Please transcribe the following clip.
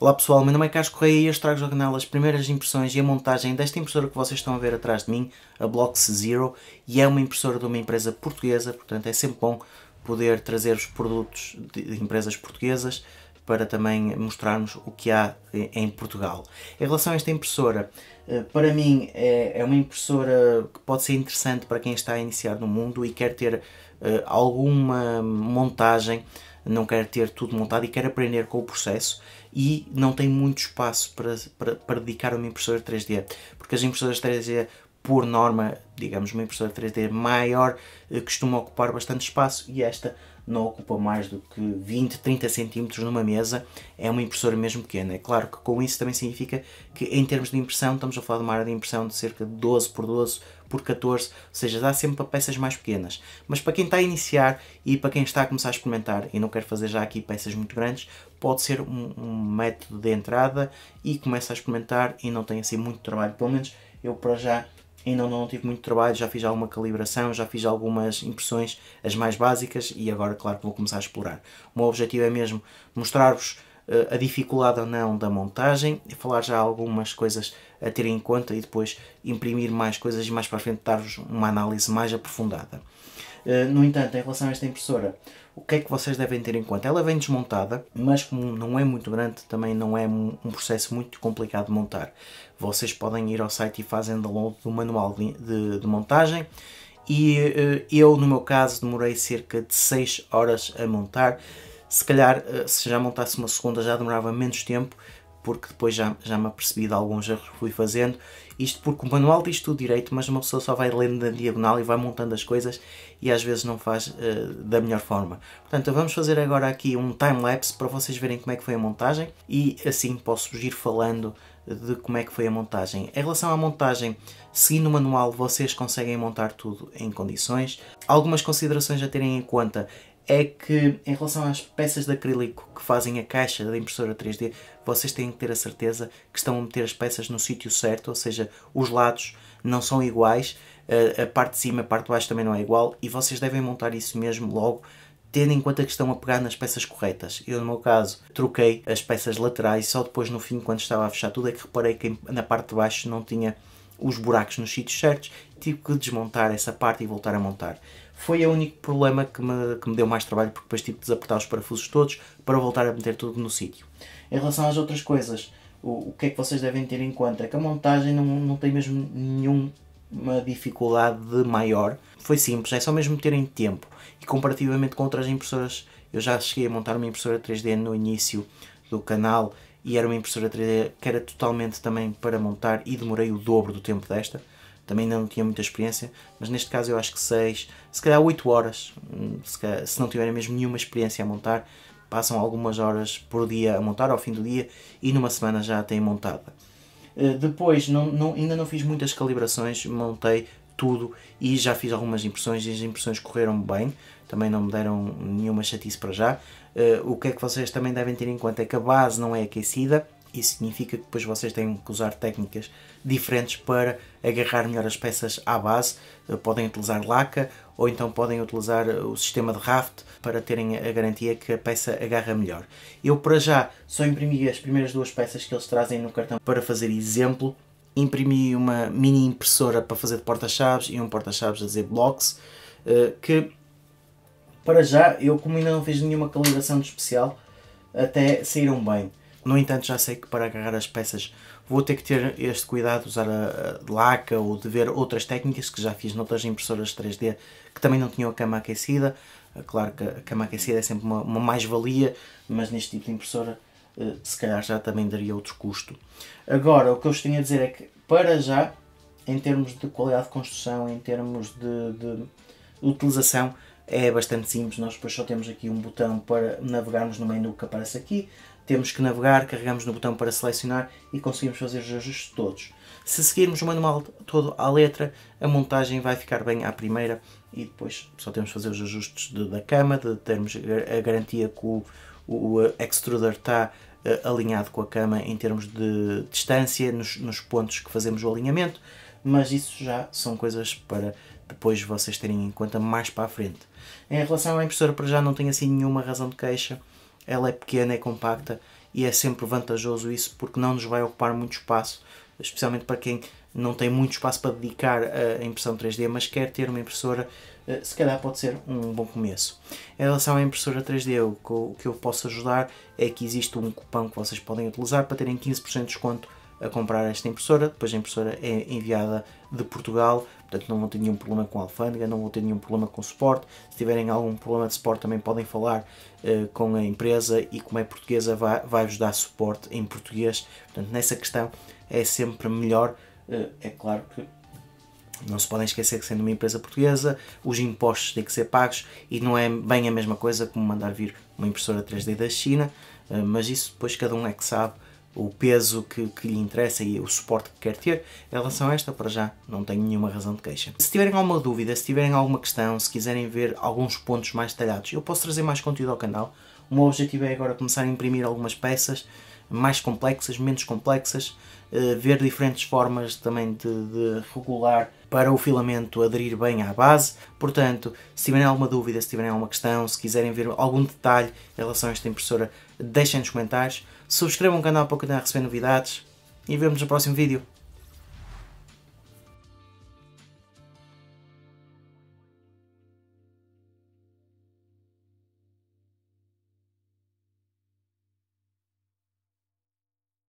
Olá pessoal, meu nome é Carlos Correia e eu trago canal as primeiras impressões e a montagem desta impressora que vocês estão a ver atrás de mim, a Blox Zero, e é uma impressora de uma empresa portuguesa, portanto é sempre bom poder trazer os produtos de empresas portuguesas para também mostrarmos o que há em Portugal. Em relação a esta impressora, eh, para mim é, é uma impressora que pode ser interessante para quem está a iniciar no mundo e quer ter eh, alguma montagem não quer ter tudo montado e quer aprender com o processo e não tem muito espaço para, para, para dedicar a uma impressora 3D, porque as impressoras 3D por norma, digamos, uma impressora 3D maior eh, costuma ocupar bastante espaço e esta não ocupa mais do que 20, 30 centímetros numa mesa, é uma impressora mesmo pequena. É claro que com isso também significa que em termos de impressão, estamos a falar de uma área de impressão de cerca de 12 por 12 por 14, ou seja, dá sempre para peças mais pequenas. Mas para quem está a iniciar e para quem está a começar a experimentar e não quer fazer já aqui peças muito grandes, pode ser um, um método de entrada e começa a experimentar e não tem assim muito trabalho, pelo menos eu para já ainda não tive muito trabalho, já fiz alguma calibração, já fiz algumas impressões, as mais básicas, e agora, claro, vou começar a explorar. O meu objetivo é mesmo mostrar-vos eh, a dificuldade ou não da montagem, falar já algumas coisas a ter em conta e depois imprimir mais coisas e mais para frente dar-vos uma análise mais aprofundada. Eh, no entanto, em relação a esta impressora, o que é que vocês devem ter em conta? Ela vem desmontada, mas como não é muito grande, também não é um processo muito complicado de montar. Vocês podem ir ao site e fazem download do manual de, de, de montagem e eh, eu, no meu caso, demorei cerca de 6 horas a montar. Se calhar, eh, se já montasse uma segunda, já demorava menos tempo, porque depois já, já me apercebi de alguns erros que fui fazendo isto porque o manual diz tudo direito, mas uma pessoa só vai lendo na diagonal e vai montando as coisas e às vezes não faz uh, da melhor forma. Portanto, vamos fazer agora aqui um time-lapse para vocês verem como é que foi a montagem e assim posso ir falando de como é que foi a montagem. Em relação à montagem, seguindo o manual vocês conseguem montar tudo em condições. Algumas considerações a terem em conta é que em relação às peças de acrílico que fazem a caixa da impressora 3D, vocês têm que ter a certeza que estão a meter as peças no sítio certo, ou seja, os lados não são iguais, a parte de cima, a parte de baixo também não é igual e vocês devem montar isso mesmo logo tendo em conta que estão a pegar nas peças corretas. Eu, no meu caso, troquei as peças laterais, só depois no fim, quando estava a fechar tudo, é que reparei que na parte de baixo não tinha os buracos nos sítios certos, tive que desmontar essa parte e voltar a montar. Foi o único problema que me, que me deu mais trabalho, porque depois tive que desapertar os parafusos todos para voltar a meter tudo no sítio. Em relação às outras coisas, o, o, que é que vocês devem ter em conta? é Que a montagem não, não tem mesmo nenhuma dificuldade maior. Foi simples, é só mesmo terem tempo. E comparativamente com outras impressoras, eu já cheguei a montar uma impressora 3D no início do canal e era uma impressora 3D que era totalmente também para montar e demorei o dobro do tempo desta. Também ainda não tinha muita experiência, mas neste caso eu acho que 6, se calhar 8 horas, hum, se, calhar, se não tiverem mesmo nenhuma experiência a montar, passam algumas horas por dia a montar ao fim do dia e numa semana já a têm montada. Eh, depois, não, não, ainda não fiz muitas calibrações, montei tudo e já fiz algumas impressões e as impressões correram bem, também não me deram nenhuma chatice para já. Uh, o que é que vocês também devem ter em conta é que a base não é aquecida, isso significa que depois vocês têm que usar técnicas diferentes para agarrar melhor as peças à base. Eh, podem utilizar laca ou então podem utilizar eh, o sistema de raft para terem a garantia que a peça agarra melhor. Eu, para já, só imprimi as primeiras duas peças que eles trazem no cartão para fazer exemplo imprimi uma mini impressora para fazer de porta-chaves e um porta-chaves a dizer blocks, eh, que para já eu como ainda não fiz nenhuma calibração de especial, até saíram bem. No entanto já sei que para agarrar as peças vou ter que ter este cuidado de usar a, a laca ou de ver outras técnicas que já fiz noutras impressoras 3D que também não tinham a cama aquecida. Claro que a cama aquecida é sempre uma, uma mais-valia, mas neste tipo de impressora eh, se calhar já também daria outro custo. Agora, o que eu vos tenho a dizer é que, para já, em termos de qualidade de construção, em termos de, de utilização, é bastante simples. Nós depois só temos aqui um botão para navegarmos no menu que aparece aqui. Temos que navegar, carregamos no botão para selecionar e conseguimos fazer os ajustes todos. Se seguirmos o manual todo à letra, a montagem vai ficar bem à primeira e depois só temos que fazer os ajustes de, da cama, de termos a garantia que o, o, extruder está eh, alinhado com a cama em termos de distância, nos, nos, pontos que fazemos o alinhamento, mas isso já são coisas para depois vocês terem em conta mais para a frente. Em relação à impressora, para já não tenho assim nenhuma razão de queixa, ela é pequena, é compacta e é sempre vantajoso isso porque não nos vai ocupar muito espaço, especialmente para quem não tem muito espaço para dedicar a impressão 3D, mas quer ter uma impressora, eh, se calhar pode ser um bom começo. Em relação à impressora 3D, o que eu posso ajudar é que existe um cupom que vocês podem utilizar para terem 15% de desconto a comprar esta impressora, depois a impressora é enviada de Portugal, portanto não vão ter nenhum problema com a alfândega, não vão ter nenhum problema com o suporte, se tiverem algum problema de suporte também podem falar eh, com a empresa e como é portuguesa vai-vos dar suporte em português, portanto nessa questão é sempre melhor eh, é claro que não se podem esquecer que, sendo uma empresa portuguesa, os impostos têm que ser pagos e não é bem a mesma coisa como mandar vir uma impressora 3D da China, eh, mas isso depois cada um é que sabe o peso que, que, lhe interessa e o suporte que quer ter. Em relação a esta, para já, não tenho nenhuma razão de queixa. Se tiverem alguma dúvida, se tiverem alguma questão, se quiserem ver alguns pontos mais detalhados, eu posso trazer mais conteúdo ao canal. O meu objetivo é agora começar a imprimir algumas peças mais complexas, menos complexas, eh, ver diferentes formas também de, de, regular para o filamento aderir bem à base. Portanto, se tiverem alguma dúvida, se tiverem alguma questão, se quiserem ver algum detalhe em relação a esta impressora, deixem nos comentários. Subscrevam o canal para continuar a receber novidades e vemos no próximo vídeo.